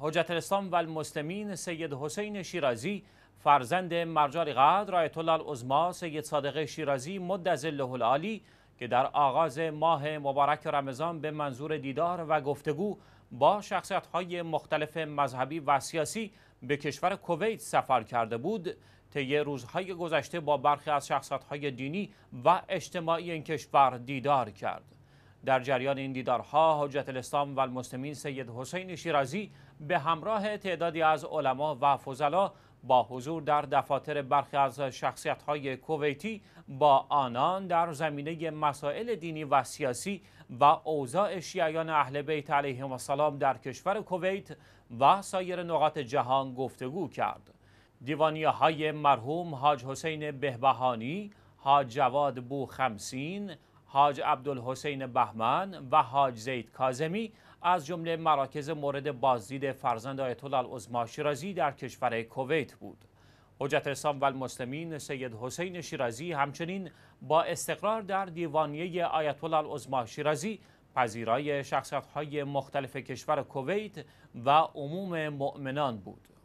حجت الاسلام و سید حسین شیرازی فرزند مرجع قدر آیت الله العظما سید صادق شیرازی مد له العالی که در آغاز ماه مبارک رمضان به منظور دیدار و گفتگو با شخصیت های مختلف مذهبی و سیاسی به کشور کویت سفر کرده بود طی روزهای گذشته با برخی از شخصیت های دینی و اجتماعی این کشور دیدار کرد در جریان این دیدارها حجت الاسلام و المسلمین سید حسین شیرازی به همراه تعدادی از علما و فضلا با حضور در دفاتر برخی از شخصیت‌های کویتی با آنان در زمینه مسائل دینی و سیاسی و اوضاع شیعیان اهل بیت علیهم السلام در کشور کویت و سایر نقاط جهان گفتگو کرد. دیوانیه های مرحوم حاج حسین بهبهانی، حاج جواد بو خمسین، حاج عبدالحسین بهمن و حاج زید کازمی از جمله مراکز مورد بازدید فرزند آیت الله شیرازی در کشور کویت بود. حجت اسلام و المسلمین سید حسین شیرازی همچنین با استقرار در دیوانیه آیت الله شیرازی پذیرای شخصیت‌های مختلف کشور کویت و عموم مؤمنان بود.